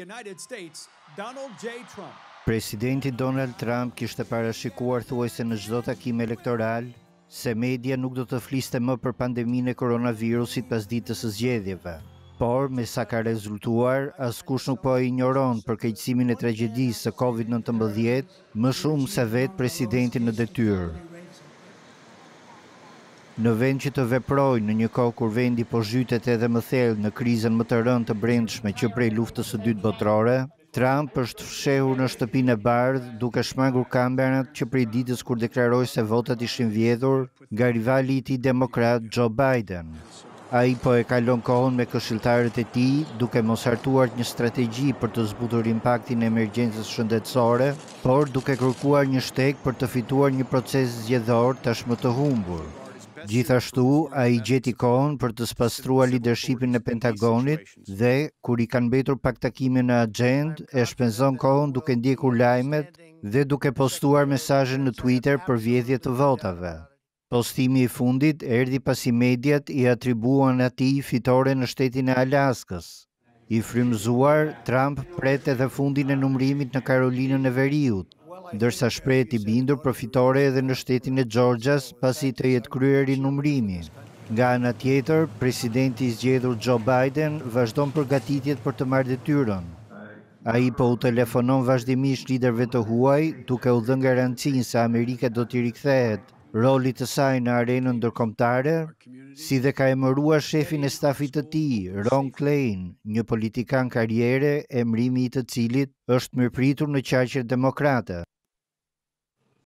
United States, Donald J. Trump. Presidenti Donald Trump kishte parashikuar thuajse në çdo takim elektoral se media nuk do të fliste më për pandeminë e koronavirusit pas ditës së zgjedhjeve. Por me sa ka rezultuar, askush nuk po e injoron për keqësimin e tragjedisë së COVID-19, më shumë se vetë presidentin në detyrë. Në vend që të veprojnë në një kohë kur vendi po zhytet edhe më thellë në krizën më të rëndë të brendshme që prej luftës së dytë botërore, Trump është fshehur në shtëpinë e bardhë duke shmangur kamerat që prej ditës kur deklaroi se votat ishin vjedhur nga rivali i tij demokrat Joe Biden. Ai po e kalon kohën me këshilltarët e tij duke mos hartuar një strategji për të zbutur impaktin e emergjencës shëndetësore, por duke kërkuar një shteg për të fituar një proces zgjedhor tashmë të humbur. Gjithashtu, a i gjeti kohën për të spastrua lidershipin e Pentagonit dhe, kur i kanë betur pak takimin në agent, e shpenzon kohën duke ndjekur lajmet dhe duke postuar mesajën në Twitter për vjedhje të votave. Postimi i fundit erdi pasi mediat i atribuan ati fitore në shtetin e Alaskës. I frymzuar, Trump prete dhe fundin e numrimit në Karolinën e Veriut ndërsa shprejt i bindur profitore edhe në shtetin e Gjorgjas pasi të jetë kryeri numrimi. Nga në tjetër, presidenti zgjedhur Joe Biden vazhdon përgatitjet për të marrë detyron. A i po u telefonon vazhdimisht liderve të huaj, duke u dhën garancin se Amerika do të rikthehet rolit të saj në arenën ndërkomtare, si dhe ka emërua shefin e stafit të ti, Ron Klein, një politikan karriere, emrimi i të cilit është mërpritur në qarqet demokrata.